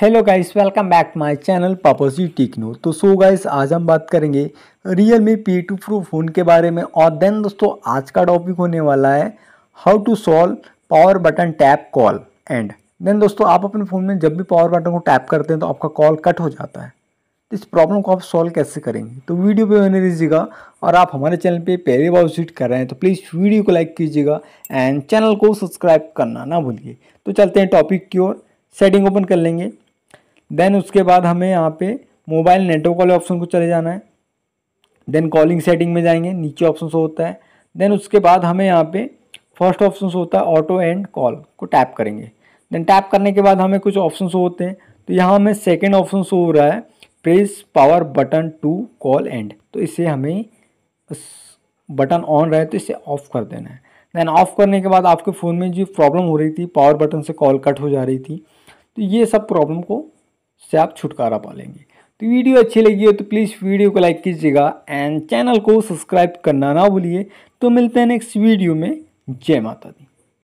hello guys welcome back my channel पापोजी टिकनो तो सो गाइस आज हम बात करेंगे Realme P two pro phone के बारे में और देन दोस्तों आज का टॉपिक होने वाला है how to solve power button tap call end then दोस्तों आप अपने फ़ोन में जब भी पावर बटन को टैप करते हैं तो आपका कॉल कट हो जाता है तो इस प्रॉब्लम को आप सॉल्व कैसे करेंगे तो वीडियो पर बने दीजिएगा और आप हमारे चैनल पर पहली बार विजिट कर रहे हैं तो प्लीज़ वीडियो को लाइक कीजिएगा एंड चैनल को सब्सक्राइब करना ना भूलिए तो चलते हैं टॉपिक की ओर सेटिंग ओपन कर लेंगे देन उसके बाद हमें यहाँ पे मोबाइल नेटवर्क वाले ऑप्शन को चले जाना है देन कॉलिंग सेटिंग में जाएंगे नीचे ऑप्शन होता है देन उसके बाद हमें यहाँ पे फर्स्ट ऑप्शन होता है ऑटो एंड कॉल को टैप करेंगे देन टैप करने के बाद हमें कुछ ऑप्शन होते हैं तो यहाँ हमें सेकेंड ऑप्शन हो रहा है press power button to call end तो इसे हमें बटन ऑन रहे तो इसे ऑफ कर देना है देन ऑफ करने के बाद आपके फ़ोन में जो प्रॉब्लम हो रही थी पावर बटन से कॉल कट हो जा रही थी तो ये सब प्रॉब्लम को से आप छुटकारा पा लेंगे तो वीडियो अच्छी लगी हो तो प्लीज़ वीडियो को लाइक कीजिएगा एंड चैनल को सब्सक्राइब करना ना भूलिए तो मिलते हैं नेक्स्ट वीडियो में जय माता दी